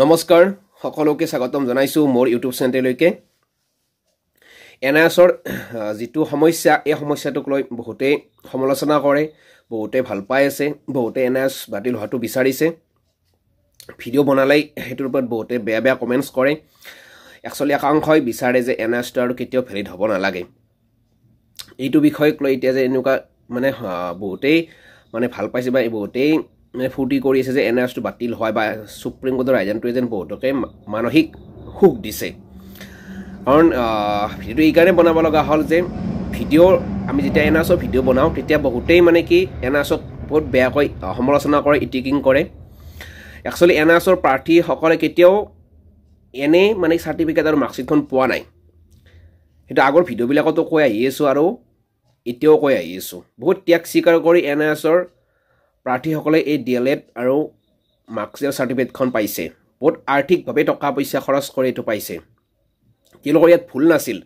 নমস্কাৰ সকলোকে স্বাগতম জনাইছোঁ মোৰ ইউটিউব চেনেললৈকে এন আই এছৰ যিটো সমস্যা এই সমস্যাটোক লৈ বহুতেই সমালোচনা কৰে বহুতে ভাল পাই আছে বহুতে এন আই এছ বাতিল হোৱাটো বিচাৰিছে ভিডিঅ' বনালেই সেইটোৰ ওপৰত বহুতে বেয়া বেয়া কমেণ্টছ কৰে একচুৱেলি একাংশই বিচাৰে যে এন আই এছটো আৰু কেতিয়াও ভেলিড হ'ব নালাগে এইটো বিষয়ক লৈ এতিয়া যে এনেকুৱা মানে বহুতেই মানে ভাল পাইছে বা বহুতেই মানে ফূৰ্তি কৰি আছে যে এন আৰ এছটো বাতিল হয় বা ছুপ্ৰিম কোৰ্টৰ ৰাইজেণ্ট যেন বহুতকে মানসিক সুখ দিছে কাৰণ ভিডিঅ'টো এইকাৰণে বনাব লগা হ'ল যে ভিডিঅ' আমি যেতিয়া এন আৰ এছৰ ভিডিঅ' বনাওঁ তেতিয়া বহুতেই মানে কি এন আৰ এছত বহুত বেয়াকৈ সমালোচনা কৰে ইটিকিং কৰে একচুৱেলি এন আৰ এছৰ প্ৰাৰ্থীসকলে কেতিয়াও এনেই মানে চাৰ্টিফিকেট আৰু মাৰ্কশ্বিটখন পোৱা নাই সেইটো আগৰ ভিডিঅ'বিলাকতো কৈ আহি আছোঁ আৰু এতিয়াও কৈ আহি আছোঁ বহুত ত্যাগ স্বীকাৰ কৰি এন আৰ এছৰ প্ৰাৰ্থীসকলে এই ডি এল এড আৰু মাৰ্কশ্বিটৰ চাৰ্টিফিকেটখন পাইছে বহুত আৰ্থিকভাৱে টকা পইচা খৰচ কৰি এইটো পাইছে তেওঁলোকৰ ইয়াত ভুল নাছিল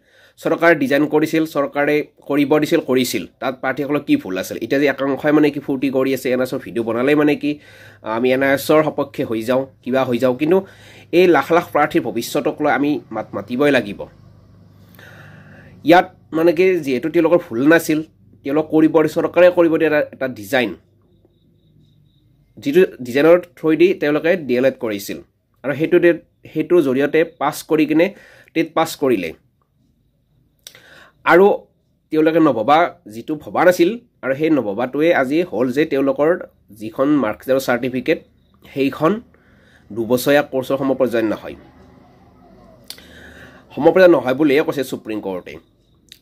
চৰকাৰে ডিজাইন কৰিছিল চৰকাৰে কৰিব দিছিল কৰিছিল তাত প্ৰাৰ্থীসকলৰ কি ভুল আছিল এতিয়া যে একাংশই মানে কি ফূৰ্তি কৰি আছে এন এছ অ' ভিডিঅ' বনালে মানে কি আমি এন এছ অ'ৰ সপক্ষে হৈ যাওঁ কিবা হৈ যাওঁ কিন্তু এই লাখ লাখ প্ৰাৰ্থীৰ ভৱিষ্যতক লৈ আমি মাত মাতিবই লাগিব ইয়াত মানে কি যিহেতু তেওঁলোকৰ ভুল নাছিল তেওঁলোক কৰিব চৰকাৰে কৰিব দিয়া এটা ডিজাইন যিটো ডিজাইনৰ থ্ৰুৱেদি তেওঁলোকে ডি এল এড কৰিছিল আৰু সেইটো ডেট সেইটোৰ জৰিয়তে পাছ কৰি কিনে টেট পাছ কৰিলে আৰু তেওঁলোকে নভবা যিটো ভবা নাছিল আৰু সেই নভবাটোৱে আজি হ'ল যে তেওঁলোকৰ যিখন মাৰ্কশ্বীট চাৰ্টিফিকেট সেইখন দুবছৰীয়া কৰ্চৰ সমপৰ্যায় নহয় সমপৰ্যায় নহয় বুলিয়ে কৈছে ছুপ্ৰিম কৰ্টে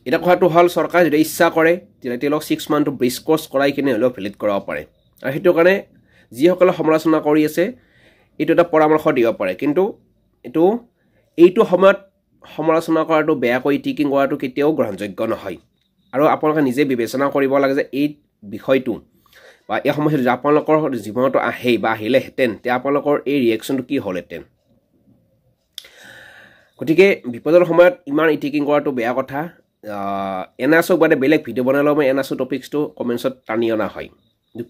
এতিয়া কথাটো হ'ল চৰকাৰে যদি ইচ্ছা কৰে তেতিয়া তেওঁলোক ছিক্স মান্থটো ব্ৰিজ কৰ্চ কৰাই কিনে হ'লেও ভেলিড কৰাব পাৰে আৰু সেইটো কাৰণে যিসকলে সমালোচনা কৰি আছে এইটো এটা পৰামৰ্শ দিব পাৰে কিন্তু এইটো এইটো সময়ত সমালোচনা কৰাটো বেয়াকৈ টিকিং কৰাটো কেতিয়াও গ্ৰহণযোগ্য নহয় আৰু আপোনালোকে নিজে বিবেচনা কৰিব লাগে যে এই বিষয়টো বা এই সময়ত যদি আপোনালোকৰ জীৱনটো আহেই বা আহিলেহেঁতেন তে আপোনালোকৰ এই ৰিয়েকশ্যনটো কি হ'লহেঁতেন গতিকে বিপদৰ সময়ত ইমান ইটিকিং কৰাটো বেয়া কথা এন আৰ চক বাদে বেলেগ ভিডিঅ' বনালেও মই এন আৰ টপিকছটো কমেণ্টছত টানি অনা হয়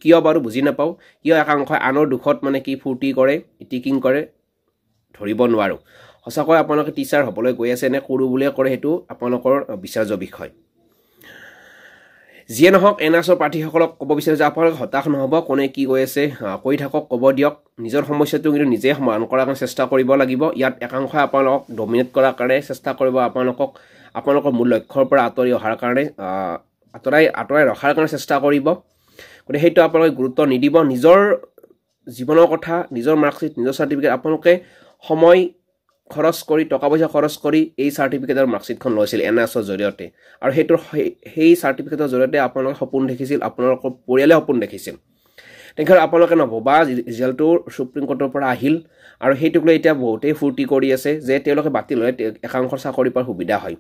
কিয় বাৰু বুজি নাপাওঁ কিয় একাংশই আনৰ দুখত মানে কি ফূৰ্তি কৰে ইটিকিং কৰে ধৰিব নোৱাৰোঁ সঁচাকৈ আপোনালোকে টিচাৰ হ'বলৈ গৈ আছে নে কৰোঁ বুলিয়ে কৰে সেইটো আপোনালোকৰ বিচাৰ্য বিষয় যিয়ে নহওক এন আৰ চৰ প্ৰাৰ্থীসকলক ক'ব বিচাৰোঁ যে আপোনালোকে হতাশ নহ'ব কোনে কি গৈ আছে কৈ থাকক ক'ব দিয়ক নিজৰ সমস্যাটো কিন্তু নিজে সমাধান কৰাৰ কাৰণে চেষ্টা কৰিব লাগিব ইয়াত একাংশই আপোনালোকক ড'মিনেট কৰাৰ কাৰণে চেষ্টা কৰিব আপোনালোকক আপোনালোকৰ মূল লক্ষ্যৰ পৰা আঁতৰি অহাৰ কাৰণে আঁতৰাই আঁতৰাই ৰখাৰ কাৰণে চেষ্টা কৰিব গতিকে সেইটো আপোনালোকে গুৰুত্ব নিদিব নিজৰ জীৱনৰ কথা নিজৰ মাৰ্কশ্বিট নিজৰ চাৰ্টিফিকেট আপোনালোকে সময় খৰচ কৰি টকা পইচা খৰচ কৰি এই চাৰ্টিফিকেটৰ মাৰ্কশ্বিটখন লৈছিল এন এছৰ জৰিয়তে আৰু সেইটো সেই চাৰ্টিফিকেটৰ জৰিয়তে আপোনালোকে সপোন দেখিছিল আপোনালোকৰ পৰিয়ালে সপোন দেখিছিল তেনেকৈ আপোনালোকে নভবা ৰিজাল্টটো সুপ্ৰিম কোৰ্টৰ পৰা আহিল আৰু সেইটোক লৈ এতিয়া বহুতেই ফূৰ্তি কৰি আছে যে তেওঁলোকে বাতিল হয় একাংশ চাকৰি পোৱাৰ সুবিধা হয়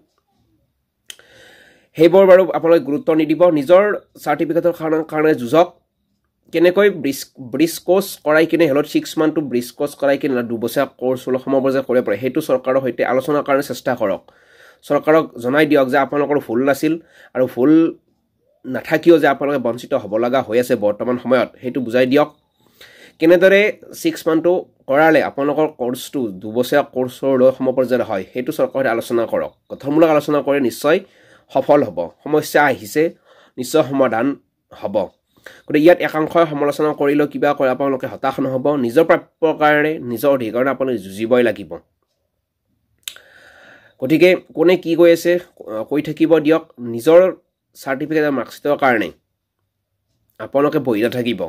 সেইবোৰ বাৰু আপোনালোকে গুৰুত্ব নিদিব নিজৰ চাৰ্টিফিকেটৰ কাৰণে কাৰণে যুঁজক কেনেকৈ ব্ৰিজ ব্ৰিজ কোৰ্চ কৰাই কিনে হেলত ছিক্স মান্থটো ব্ৰিজ কোৰ্চ কৰাই কিনে দুবছৰীয়া কোৰ্চ ষোল্ল সমবৰ্যায় কৰিব পাৰে সেইটো চৰকাৰৰ সৈতে আলোচনাৰ কাৰণে চেষ্টা কৰক চৰকাৰক জনাই দিয়ক যে আপোনালোকৰ ভুল নাছিল আৰু ভুল নাথাকিও যে আপোনালোকে বঞ্চিত হ'ব লগা হৈ আছে বৰ্তমান সময়ত সেইটো বুজাই দিয়ক কেনেদৰে ছিক্স মান্থটো কৰালে আপোনালোকৰ কোৰ্চটো দুবছৰীয়া কোৰ্চৰ লৈ সমপৰ্যায়ৰ হয় সেইটো চৰকাৰৰ সৈতে আলোচনা কৰক গঠনমূলক আলোচনা কৰি নিশ্চয় সফল হ'ব সমস্যা আহিছে নিশ্চয় সমাধান হ'ব গতিকে ইয়াত একাংশই সমালোচনা কৰিলেও কিবা কৰে আপোনালোকে হতাশ নহ'ব নিজৰ প্ৰাপ্যৰ কাৰণে নিজৰ অধিকাৰণে আপোনালোকে যুঁজিবই লাগিব গতিকে কোনে কি কৈ আছে কৈ থাকিব দিয়ক নিজৰ চাৰ্টিফিকেট আৰু মাৰ্কশ্বিটৰ কাৰণে আপোনালোকে বহি থাকিব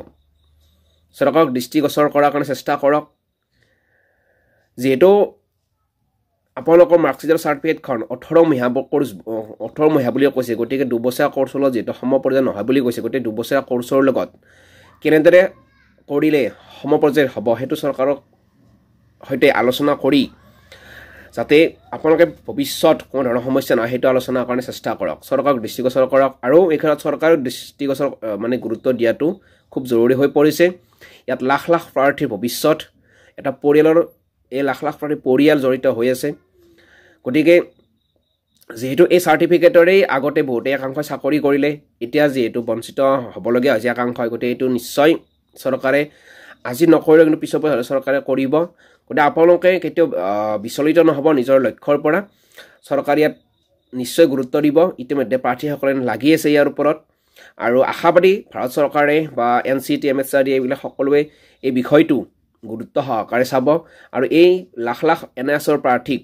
চৰকাৰক দৃষ্টিগোচৰ কৰাৰ কাৰণে চেষ্টা কৰক যিহেতু আপোনালোকৰ মাৰ্কশ্বিটৰ চাৰ্টিফিকেটখন ওঠৰ মহীয়া কোৰ্চ ওঠৰ মহীয়া বুলিয়ে কৈছে গতিকে দুবছৰীয়া লগত যিহেতু সমপৰ্যায় নহয় বুলি কৈছে গতিকে দুবছৰীয়া কোৰ্চৰ লগত কেনেদৰে কৰিলে সমপৰ্যায়ৰ হ'ব সেইটো চৰকাৰক সৈতে আলোচনা কৰি যাতে আপোনালোকে ভৱিষ্যত কোনো ধৰণৰ সমস্যা নহয় সেইটো আলোচনাৰ কাৰণে চেষ্টা কৰক চৰকাৰক দৃষ্টিগোচৰ কৰক আৰু এই ক্ষেত্ৰত চৰকাৰক দৃষ্টিগোচৰ মানে গুৰুত্ব দিয়াটো খুব জৰুৰী হৈ পৰিছে ইয়াত লাখ লাখ প্ৰাৰ্থীৰ ভৱিষ্যত এটা পৰিয়ালৰ এই লাখ লাখ প্ৰাৰ্থীৰ পৰিয়াল জড়িত হৈ আছে গতিকে যিহেতু এই চাৰ্টিফিকেটৰেই আগতে বহুতেই একাংশই চাকৰি কৰিলে এতিয়া যিহেতু বঞ্চিত হ'বলগীয়া হৈছে একাংশই গতিকে এইটো নিশ্চয় চৰকাৰে আজি নকৰিলে কিন্তু পিছৰ পৰা চৰকাৰে কৰিব গতিকে আপোনালোকে কেতিয়াও বিচলিত নহ'ব নিজৰ লক্ষ্যৰ পৰা চৰকাৰে ইয়াত নিশ্চয় গুৰুত্ব দিব ইতিমধ্যে প্ৰাৰ্থীসকলে লাগি আছে ইয়াৰ ওপৰত আৰু আশাবাদী ভাৰত চৰকাৰে বা N C T M S R D এইবিলাক সকলোৱে এই বিষয়টো গুৰুত্ব সহকাৰে চাব আৰু এই লাখ লাখ এন এছৰ প্ৰাৰ্থীক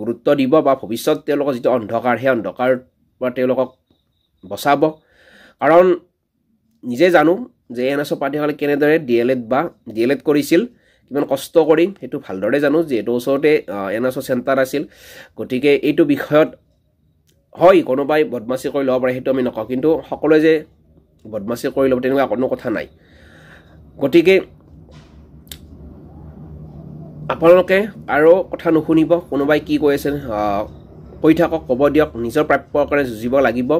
গুৰুত্ব দিব বা ভৱিষ্যত তেওঁলোকৰ যিটো অন্ধকাৰ সেই অন্ধকাৰৰ পৰা তেওঁলোকক বচাব কাৰণ নিজে জানো যে এন এছ অ' পাৰ্টীসকলে কেনেদৰে ডি এল এড বা ডি এল এড কৰিছিল কিমান কষ্ট কৰি সেইটো ভালদৰে জানো যিহেতু ওচৰতে এন এছ অ' চেণ্টাৰ আছিল গতিকে এইটো বিষয়ত হয় কোনোবাই বদমাচি কৰি ল'ব পাৰে সেইটো আমি নকওঁ কিন্তু সকলোৱে যে বদমাচি কৰি ল'ব তেনেকুৱা কোনো কথা নাই গতিকে আপোনালোকে আৰু কথা নুশুনিব কোনোবাই কি কৈ আছে কৈ থাকক ক'ব দিয়ক নিজৰ কাৰণে যুঁজিব লাগিব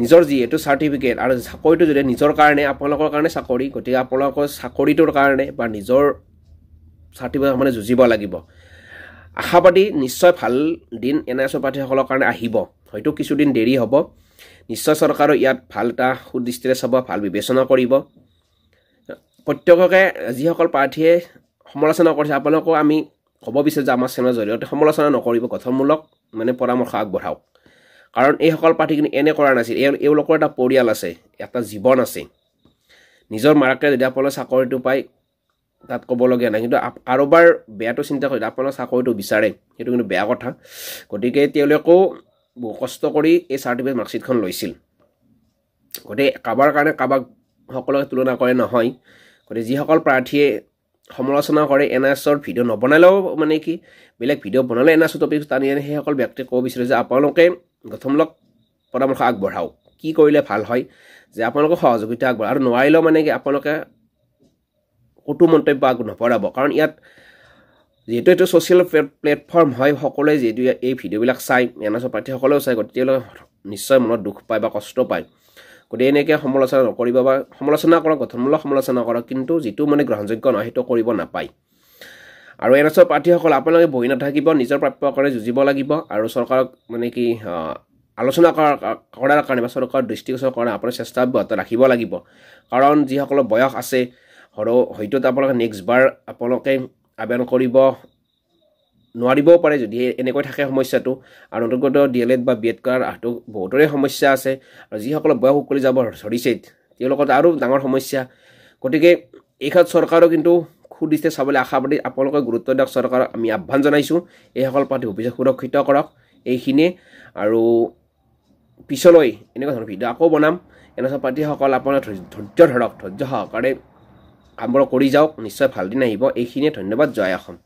নিজৰ যিহেতু চাৰ্টিফিকেট আৰু চাকৰিটো যদি নিজৰ কাৰণে আপোনালোকৰ কাৰণে চাকৰি গতিকে আপোনালোকৰ চাকৰিটোৰ কাৰণে বা নিজৰ চাৰ্টিফিকেট মানে যুঁজিব লাগিব আশাবাদী নিশ্চয় ভাল দিন এন এছ অ' প্ৰাৰ্থীসকলৰ কাৰণে আহিব হয়তো কিছুদিন দেৰি হ'ব নিশ্চয় চৰকাৰেও ইয়াত ভাল এটা সুদৃষ্টিৰে চাব ভাল বিবেচনা কৰিব প্ৰত্যেককে যিসকল প্ৰাৰ্থীয়ে সমালোচনা কৰিছে আপোনালোকক আমি ক'ব বিচাৰোঁ যে আমাৰ চেনেলৰ জৰিয়তে সমালোচনা নকৰিব গঠনমূলক মানে পৰামৰ্শ আগবঢ়াওক কাৰণ এইসকল পাৰ্টীখিনি এনে কৰা নাছিল এই এওঁলোকৰ এটা পৰিয়াল আছে এটা জীৱন আছে নিজৰ মাৰাকে যদি আপোনালোকে চাকৰিটো পায় তাত ক'বলগীয়া নাই কিন্তু কাৰোবাৰ বেয়াটো চিন্তা কৰি আপোনালোকে চাকৰিটো বিচাৰে সেইটো কিন্তু বেয়া কথা গতিকে তেওঁলোকেও বহু কষ্ট কৰি এই চাৰ্টিফিকেট মাৰ্কশ্বিটখন লৈছিল গতিকে কাৰোবাৰ কাৰণে কাৰোবাক সকলোকে তুলনা কৰে নহয় গতিকে যিসকল প্ৰাৰ্থীয়ে সমালোচনা কৰে এন আৰ এছৰ ভিডিঅ' নবনালেও মানে কি বেলেগ ভিডিঅ' বনালে এন আৰ এছৰ টপিক টানি আনি সেইসকল ব্যক্তিয়ে ক'ব বিচাৰোঁ যে আপোনালোকে গঠনমূলক পৰামৰ্শ আগবঢ়াওক কি কৰিলে ভাল হয় যে আপোনালোকৰ সহযোগিতা আগবঢ়াওক আৰু নোৱাৰিলেও মানে কি আপোনালোকে ক'তো মন্তব্য আগ নপঢ়াব কাৰণ ইয়াত যিহেতু এইটো ছ'চিয়েল প্লেটফৰ্ম হয় সকলোৱে যিহেতু এই ভিডিঅ'বিলাক চাই এন আৰ এছৰ প্ৰাৰ্থীসকলেও চায় গতিকে নিশ্চয় মনত দুখ পায় বা কষ্ট পায় গতিকে এনেকৈ সমালোচনা নকৰিব বা সমালোচনা কৰক গঠনমূলক সমালোচনা কৰক কিন্তু যিটো মানে গ্ৰহণযোগ্য নহয় সেইটো কৰিব নাপায় আৰু এন এছ অ' প্ৰাৰ্থীসকল আপোনালোকে বহি নাথাকিব নিজৰ প্ৰাপ্যকাৰে যুঁজিব লাগিব আৰু চৰকাৰক মানে কি আলোচনা কৰাৰ কৰাৰ কাৰণে বা চৰকাৰৰ দৃষ্টিগোচৰ কাৰণে আপোনাৰ চেষ্টা অব্যাহত ৰাখিব লাগিব কাৰণ যিসকলৰ বয়স আছে হ'লেও হয়তো আপোনালোকে নেক্সট বাৰ আপোনালোকে আবেদন কৰিব নোৱাৰিবও পাৰে যদিহে এনেকৈ থাকে সমস্যাটো আৰু নতুনকৈ ডি এল এড বা বি এড কৰাৰ আহটো বহুতৰে সমস্যা আছে আৰু যিসকলে বয়স উকলি যাব ধৰিছে তেওঁলোকৰ আৰু ডাঙৰ সমস্যা গতিকে এই এইখন চৰকাৰো কিন্তু সুদৃষ্টি চাবলৈ আশা পাতি আপোনালোকে গুৰুত্ব দিয়ক চৰকাৰক আমি আহ্বান জনাইছোঁ এইসকল পাতি অভিযোগ সুৰক্ষিত কৰক এইখিনিয়ে আৰু পিছলৈ এনেকুৱা ধৰণৰ ভিডিঅ' আকৌ বনাম এনেচোৱা পাতিসকল আপোনাৰ ধৈৰ্য ধৰক ধৈৰ্য সহকাৰে কামবোৰ কৰি যাওক নিশ্চয় ভাল দিন আহিব এইখিনিয়ে ধন্যবাদ জয় অসম